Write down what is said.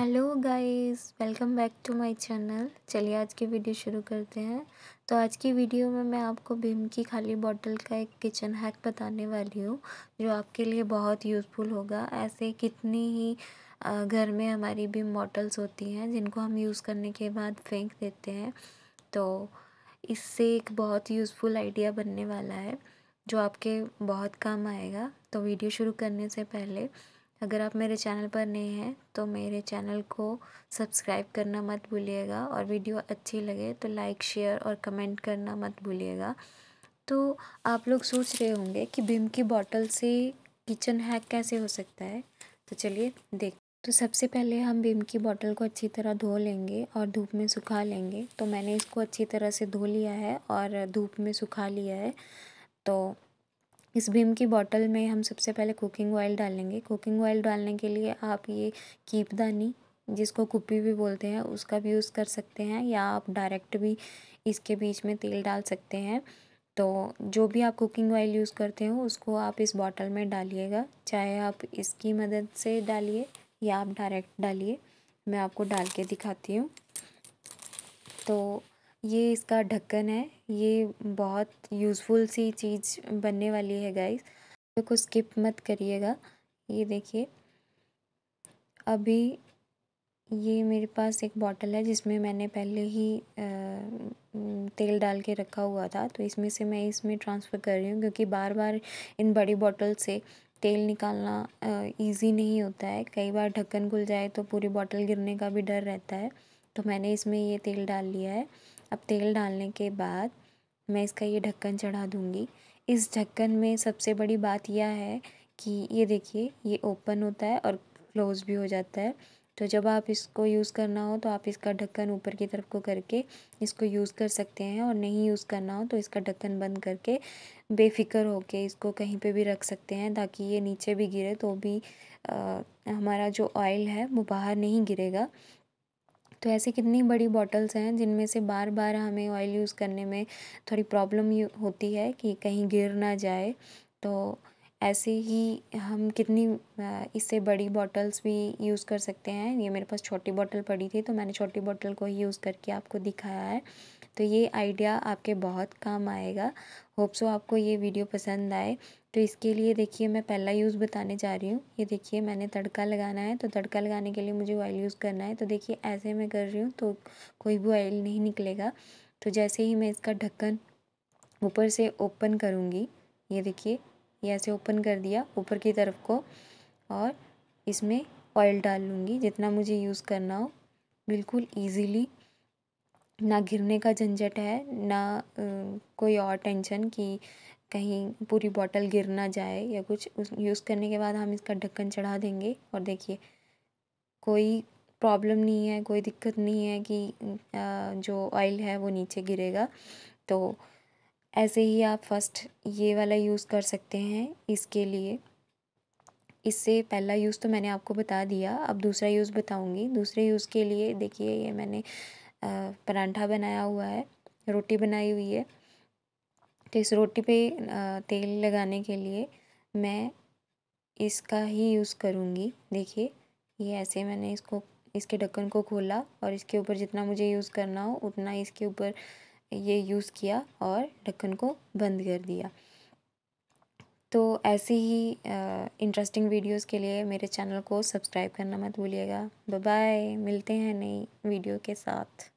hello guys welcome back to my channel चलिए आज की वीडियो शुरू करते हैं तो आज की वीडियो में मैं आपको भीम की खाली बॉटल का एक किचन हैक बताने वाली हूँ जो आपके लिए बहुत यूज़फुल होगा ऐसे कितनी ही घर में हमारी भीम बॉटल्स होती हैं जिनको हम यूज़ करने के बाद फेंक देते हैं तो इससे एक बहुत यूज़फुल आइडिया बनने वाला है जो आपके बहुत काम आएगा तो वीडियो शुरू करने से पहले अगर आप मेरे चैनल पर नए हैं तो मेरे चैनल को सब्सक्राइब करना मत भूलिएगा और वीडियो अच्छी लगे तो लाइक शेयर और कमेंट करना मत भूलिएगा तो आप लोग सोच रहे होंगे कि भीम की बॉटल से किचन हैक कैसे हो सकता है तो चलिए देख तो सबसे पहले हम भीम की बॉटल को अच्छी तरह धो लेंगे और धूप में सुखा लेंगे तो मैंने इसको अच्छी तरह से धो लिया है और धूप में सुखा लिया है तो इस भीम की बॉटल में हम सबसे पहले कुकिंग ऑयल डालेंगे कुकिंग ऑयल डालने के लिए आप ये कीपदानी जिसको कुप्पी भी बोलते हैं उसका भी यूज़ कर सकते हैं या आप डायरेक्ट भी इसके बीच में तेल डाल सकते हैं तो जो भी आप कुकिंग ऑयल यूज़ करते हो उसको आप इस बॉटल में डालिएगा चाहे आप इसकी मदद से डालिए या आप डायरेक्ट डालिए मैं आपको डाल के दिखाती हूँ तो ये इसका ढक्कन है ये बहुत यूज़फुल सी चीज़ बनने वाली है गाइस तो कुछ स्किप मत करिएगा ये देखिए अभी ये मेरे पास एक बॉटल है जिसमें मैंने पहले ही आ, तेल डाल के रखा हुआ था तो इसमें से मैं इसमें ट्रांसफ़र कर रही हूँ क्योंकि बार बार इन बड़ी बॉटल से तेल निकालना इजी नहीं होता है कई बार ढक्कन खुल जाए तो पूरी बॉटल गिरने का भी डर रहता है तो मैंने इसमें ये तेल डाल लिया है अब तेल डालने के बाद मैं इसका ये ढक्कन चढ़ा दूँगी इस ढक्कन में सबसे बड़ी बात यह है कि ये देखिए ये ओपन होता है और क्लोज़ भी हो जाता है तो जब आप इसको यूज़ करना हो तो आप इसका ढक्कन ऊपर की तरफ को करके इसको यूज़ कर सकते हैं और नहीं यूज़ करना हो तो इसका ढक्कन बंद करके बेफिक्र होके इसको कहीं पे भी रख सकते हैं ताकि ये नीचे भी गिरे तो भी आ, हमारा जो ऑयल है वो बाहर नहीं गिरेगा तो ऐसी कितनी बड़ी बॉटल्स हैं जिनमें से बार बार हमें ऑयल यूज़ करने में थोड़ी प्रॉब्लम होती है कि कहीं गिर ना जाए तो ऐसे ही हम कितनी इससे बड़ी बॉटल्स भी यूज़ कर सकते हैं ये मेरे पास छोटी बॉटल पड़ी थी तो मैंने छोटी बॉटल को ही यूज़ करके आपको दिखाया है तो ये आइडिया आपके बहुत काम आएगा होप सो आपको ये वीडियो पसंद आए तो इसके लिए देखिए मैं पहला यूज़ बताने जा रही हूँ ये देखिए मैंने तड़का लगाना है तो तड़का लगाने के लिए मुझे ऑयल यूज़ करना है तो देखिए ऐसे मैं कर रही हूँ तो कोई भी ऑयल नहीं निकलेगा तो जैसे ही मैं इसका ढक्कन ऊपर से ओपन करूँगी ये देखिए ये ऐसे ओपन कर दिया ऊपर की तरफ को और इसमें ऑयल डाल लूँगी जितना मुझे यूज़ करना हो बिल्कुल ईजीली ना घिरने का झंझट है ना कोई और टेंशन कि कहीं पूरी बॉटल गिर ना जाए या कुछ उस यूज़ करने के बाद हम इसका ढक्कन चढ़ा देंगे और देखिए कोई प्रॉब्लम नहीं है कोई दिक्कत नहीं है कि जो ऑयल है वो नीचे गिरेगा तो ऐसे ही आप फर्स्ट ये वाला यूज़ कर सकते हैं इसके लिए इससे पहला यूज़ तो मैंने आपको बता दिया अब दूसरा यूज़ बताऊँगी दूसरे यूज़ के लिए देखिए ये मैंने परांठा बनाया हुआ है रोटी बनाई हुई है तो इस रोटी पे तेल लगाने के लिए मैं इसका ही यूज़ करूँगी देखिए ये ऐसे मैंने इसको इसके ढक्कन को खोला और इसके ऊपर जितना मुझे यूज़ करना हो उतना इसके ऊपर ये यूज़ किया और ढक्कन को बंद कर दिया तो ऐसे ही इंटरेस्टिंग वीडियोस के लिए मेरे चैनल को सब्सक्राइब करना मत भूलिएगा बाय मिलते हैं नई वीडियो के साथ